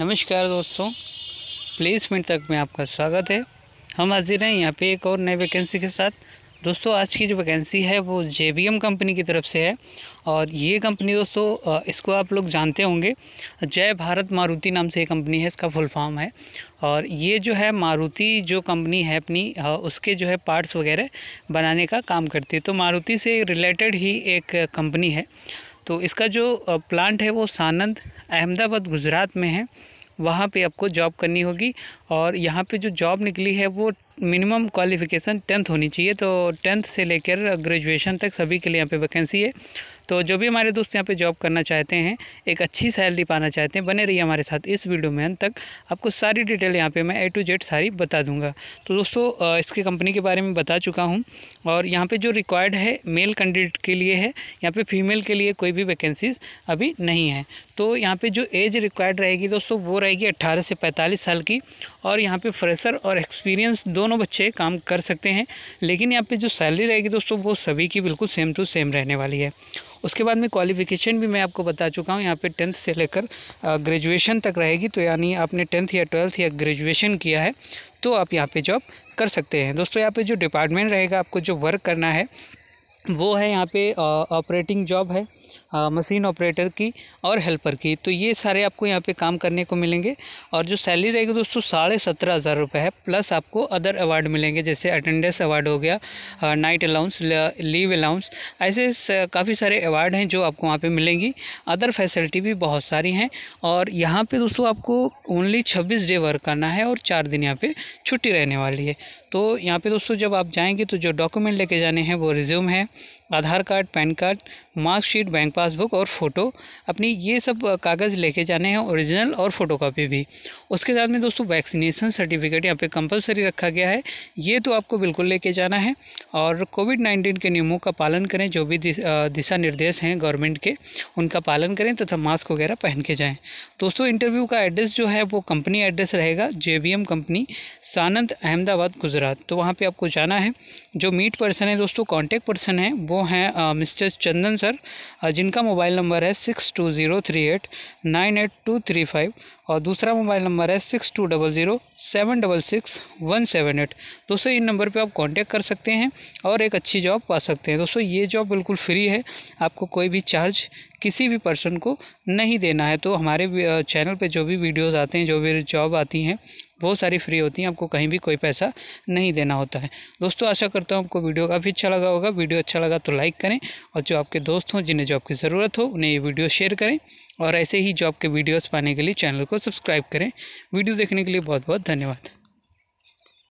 नमस्कार दोस्तों प्लेसमेंट तक में आपका स्वागत है हम हाजिर हैं यहाँ पे एक और नए वैकेंसी के साथ दोस्तों आज की जो वैकेंसी है वो जे कंपनी की तरफ से है और ये कंपनी दोस्तों इसको आप लोग जानते होंगे जय भारत मारुति नाम से ये कंपनी है इसका फुल फॉर्म है और ये जो है मारुति जो कंपनी है अपनी उसके जो है पार्ट्स वगैरह बनाने का काम करती है तो मारुति से रिलेटेड ही एक कंपनी है तो इसका जो प्लांट है वो सानंद अहमदाबाद गुजरात में है वहाँ पे आपको जॉब करनी होगी और यहाँ पे जो जॉब निकली है वो मिनिमम क्वालिफ़िकेशन टेंथ होनी चाहिए तो टेंथ से लेकर ग्रेजुएशन तक सभी के लिए यहाँ पे वैकेंसी है तो जो भी हमारे दोस्त यहाँ पे जॉब करना चाहते हैं एक अच्छी सैलरी पाना चाहते हैं बने रहिए हमारे साथ इस वीडियो में अंत तक आपको सारी डिटेल यहाँ पे मैं ए टू जेड सारी बता दूंगा तो दोस्तों इसके कंपनी के बारे में बता चुका हूँ और यहाँ पर जो रिक्वायर्ड है मेल कैंडिडेट के लिए है यहाँ पर फीमेल के लिए कोई भी वैकेंसीज अभी नहीं है तो यहाँ पर जो एज रिक्वायर्ड रहेगी दोस्तों वो रहेगी अट्ठारह से पैंतालीस साल की और यहाँ पर फ्रेशर और एक्सपीरियंस दोनों बच्चे काम कर सकते हैं लेकिन यहाँ पर जो सैलरी रहेगी दोस्तों वो सभी की बिल्कुल सेम टू सेम रहने वाली है उसके बाद में क्वालिफिकेशन भी मैं आपको बता चुका हूँ यहाँ पे टेंथ से लेकर ग्रेजुएशन तक रहेगी तो यानी आपने टेंथ या ट्वेल्थ या ग्रेजुएशन किया है तो आप यहाँ पे जॉब कर सकते हैं दोस्तों यहाँ पे जो डिपार्टमेंट रहेगा आपको जो वर्क करना है वो है यहाँ पे ऑपरेटिंग जॉब है मशीन ऑपरेटर की और हेल्पर की तो ये सारे आपको यहाँ पे काम करने को मिलेंगे और जो सैलरी रहेगी दोस्तों साढ़े सत्रह हज़ार रुपये है प्लस आपको अदर अवार्ड मिलेंगे जैसे अटेंडेंस अवार्ड हो गया नाइट अलाउंस लीव अलाउंस ऐसे काफ़ी सारे अवार्ड हैं जो आपको वहाँ पर मिलेंगी अदर फैसिलिटी भी बहुत सारी हैं और यहाँ पर दोस्तों आपको ओनली छब्बीस डे वर्क करना है और चार दिन यहाँ पर छुट्टी रहने वाली है तो यहाँ पे दोस्तों जब आप जाएंगे तो जो डॉक्यूमेंट लेके जाने हैं वो रिज्यूम है Aadhaar card PAN card marksheet bank passbook और फ़ोटो अपनी ये सब कागज़ लेके जाने हैं ओरिजिनल और फोटोकॉपी भी उसके साथ में दोस्तों वैक्सीनेशन सर्टिफिकेट यहाँ पे कंपलसरी रखा गया है ये तो आपको बिल्कुल लेके जाना है और कोविड नाइन्टीन के नियमों का पालन करें जो भी दिशा निर्देश हैं गवर्नमेंट के उनका पालन करें तथा मास्क वगैरह पहन के जाएँ दोस्तों इंटरव्यू का एड्रेस जो है वो कंपनी एड्रेस रहेगा जे कंपनी सानंद अहमदाबाद गुजरात तो वहाँ पर आपको जाना है जो मीट पर्सन है दोस्तों कॉन्टेक्ट पर्सन है वो हैं मिस्टर चंदन सर जिनका मोबाइल नंबर है six two zero three eight nine eight two three five और दूसरा मोबाइल नंबर है six two double zero seven double six one seven eight दोस्तों इन नंबर पे आप कांटेक्ट कर सकते हैं और एक अच्छी जॉब पा सकते हैं दोस्तों ये जॉब बिल्कुल फ्री है आपको कोई भी चार्ज किसी भी पर्सन को नहीं देना है तो हमारे चैनल पे जो भी वीडियोस आते हैं जो भी जॉब आती हैं बहुत सारी फ्री होती हैं आपको कहीं भी कोई पैसा नहीं देना होता है दोस्तों आशा करता हूँ आपको वीडियो काफ़ी अच्छा लगा होगा वीडियो अच्छा लगा तो लाइक करें और जो आपके दोस्त हों जिन्हें जॉब की ज़रूरत हो उन्हें ये वीडियो शेयर करें और ऐसे ही जॉब के वीडियोज़ पाने के लिए चैनल को सब्सक्राइब करें वीडियो देखने के लिए बहुत बहुत धन्यवाद